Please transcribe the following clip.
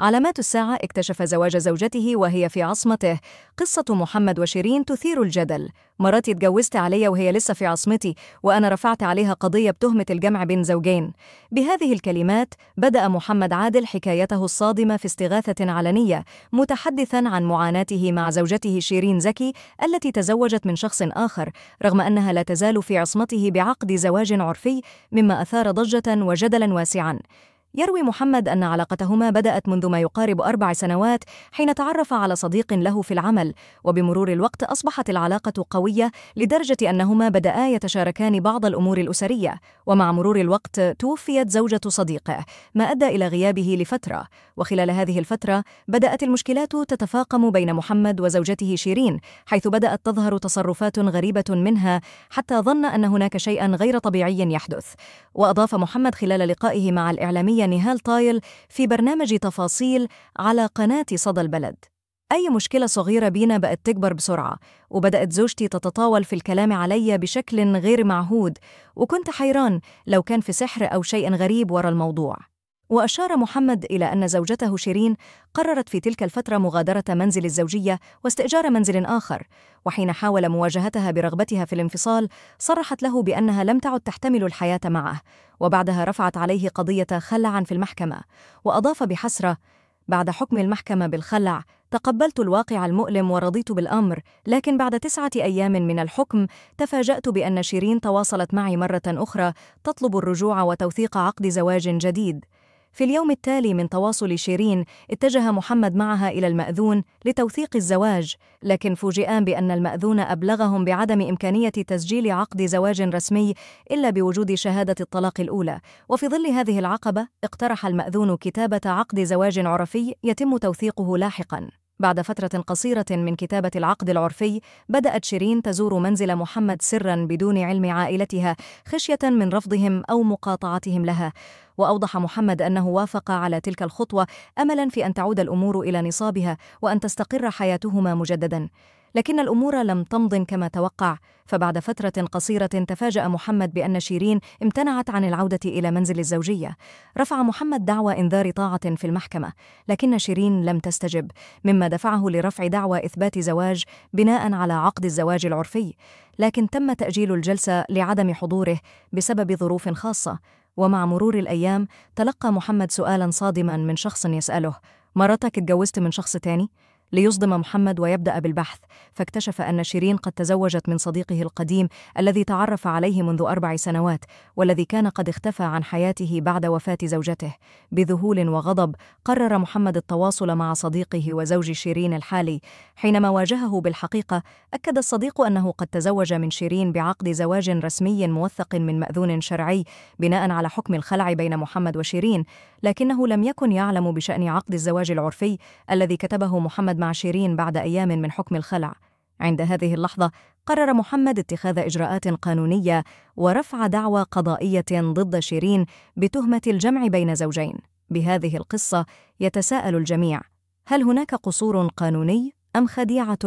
علامات الساعة اكتشف زواج زوجته وهي في عصمته قصة محمد وشيرين تثير الجدل مراتي اتجوزت عليا وهي لسه في عصمتي وأنا رفعت عليها قضية بتهمة الجمع بين زوجين بهذه الكلمات بدأ محمد عادل حكايته الصادمة في استغاثة علنية متحدثا عن معاناته مع زوجته شيرين زكي التي تزوجت من شخص آخر رغم أنها لا تزال في عصمته بعقد زواج عرفي مما أثار ضجة وجدلا واسعا يروي محمد أن علاقتهما بدأت منذ ما يقارب أربع سنوات حين تعرف على صديق له في العمل، وبمرور الوقت أصبحت العلاقة قوية لدرجة أنهما بدأا يتشاركان بعض الأمور الأسرية، ومع مرور الوقت توفيت زوجة صديقه، ما أدى إلى غيابه لفترة، وخلال هذه الفترة بدأت المشكلات تتفاقم بين محمد وزوجته شيرين، حيث بدأت تظهر تصرفات غريبة منها حتى ظن أن هناك شيئا غير طبيعي يحدث، وأضاف محمد خلال لقائه مع الإعلامية الفنية نهال طايل في برنامج تفاصيل على قناة صدى البلد أي مشكلة صغيرة بينا بقت تكبر بسرعة وبدأت زوجتي تتطاول في الكلام علي بشكل غير معهود وكنت حيران لو كان في سحر أو شيء غريب ورا الموضوع وأشار محمد إلى أن زوجته شيرين قررت في تلك الفترة مغادرة منزل الزوجية واستئجار منزل آخر، وحين حاول مواجهتها برغبتها في الانفصال، صرحت له بأنها لم تعد تحتمل الحياة معه، وبعدها رفعت عليه قضية خلع في المحكمة، وأضاف بحسرة: بعد حكم المحكمة بالخلع، تقبلت الواقع المؤلم ورضيت بالأمر، لكن بعد تسعة أيام من الحكم تفاجأت بأن شيرين تواصلت معي مرة أخرى تطلب الرجوع وتوثيق عقد زواج جديد، في اليوم التالي من تواصل شيرين اتجه محمد معها إلى المأذون لتوثيق الزواج لكن فوجئان بأن المأذون أبلغهم بعدم إمكانية تسجيل عقد زواج رسمي إلا بوجود شهادة الطلاق الأولى وفي ظل هذه العقبة اقترح المأذون كتابة عقد زواج عرفي يتم توثيقه لاحقاً بعد فترة قصيرة من كتابة العقد العرفي بدأت شيرين تزور منزل محمد سرا بدون علم عائلتها خشية من رفضهم أو مقاطعتهم لها وأوضح محمد أنه وافق على تلك الخطوة أملا في أن تعود الأمور إلى نصابها وأن تستقر حياتهما مجددا لكن الأمور لم تمض كما توقع فبعد فترة قصيرة تفاجأ محمد بأن شيرين امتنعت عن العودة إلى منزل الزوجية رفع محمد دعوى إنذار طاعة في المحكمة لكن شيرين لم تستجب مما دفعه لرفع دعوى إثبات زواج بناء على عقد الزواج العرفي لكن تم تأجيل الجلسة لعدم حضوره بسبب ظروف خاصة ومع مرور الأيام تلقى محمد سؤالا صادما من شخص يسأله مرتك اتجوزت من شخص تاني؟ ليصدم محمد ويبدأ بالبحث فاكتشف أن شيرين قد تزوجت من صديقه القديم الذي تعرف عليه منذ أربع سنوات والذي كان قد اختفى عن حياته بعد وفاة زوجته بذهول وغضب قرر محمد التواصل مع صديقه وزوج شيرين الحالي حينما واجهه بالحقيقة أكد الصديق أنه قد تزوج من شيرين بعقد زواج رسمي موثق من مأذون شرعي بناء على حكم الخلع بين محمد وشيرين لكنه لم يكن يعلم بشأن عقد الزواج العرفي الذي كتبه محمد مع شيرين بعد أيام من حكم الخلع عند هذه اللحظة قرر محمد اتخاذ إجراءات قانونية ورفع دعوى قضائية ضد شيرين بتهمة الجمع بين زوجين بهذه القصة يتساءل الجميع هل هناك قصور قانوني أم خديعة